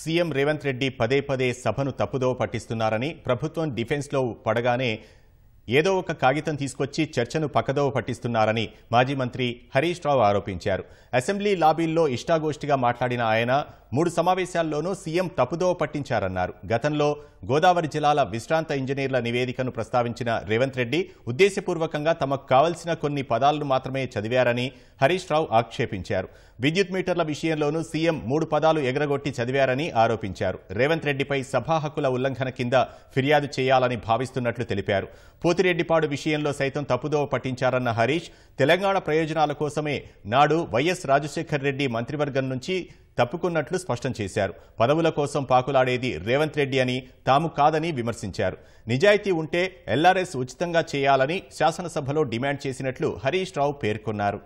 CM Revanth Reddy పదే పదే సభను తప్పుదోవ పట్టిస్తున్నారని ప్రభుత్వం డిఫెన్స్లో పడగానే ఏదో ఒక కాగితం తీసుకొచ్చి చర్చను పక్కదోవ పట్టిస్తున్నారని మాజీ మంత్రి హరీష్ రావు ఆరోపించారు అసెంబ్లీ లాబీల్లో ఇష్టాగోష్ఠిగా మాట్లాడిన ఆయన మూడు సమావేశాల్లోనూ సీఎం తప్పుదోవ పట్టించారన్నారు గతంలో గోదావరి జిల్లాల విశ్రాంత ఇంజనీర్ల నివేదికను ప్రస్తావించిన రేవంత్ రెడ్డి ఉద్దేశపూర్వకంగా తమకు కావలసిన కొన్ని పదాలను మాత్రమే చదివారని హరీష్ రావు ఆక్షేపించారు విద్యుత్ మీటర్ల విషయంలోనూ సీఎం మూడు పదాలు ఎగరగొట్టి చదివారని ఆరోపించారు రేవంత్ రెడ్డిపై సభా హక్కుల ఉల్లంఘన కింద ఫిర్యాదు చేయాలని భావిస్తున్నట్లు తెలిపారు పోతిరెడ్డిపాడు విషయంలో సైతం తప్పుదోవ పట్టించారన్న హరీష్ తెలంగాణ ప్రయోజనాల కోసమే నాడు వైఎస్ రాజశేఖర్ రెడ్డి మంత్రివర్గం నుంచి తప్పుకున్నట్లు స్పష్టం చేశారు పదవుల కోసం పాకులాడేది రేవంత్ రెడ్డి అని తాము కాదని విమర్శించారు నిజాయితీ ఉంటే ఎల్ఆర్ఎస్ ఉచితంగా చేయాలని శాసనసభలో డిమాండ్ చేసినట్లు హరీష్ రావు పేర్కొన్నారు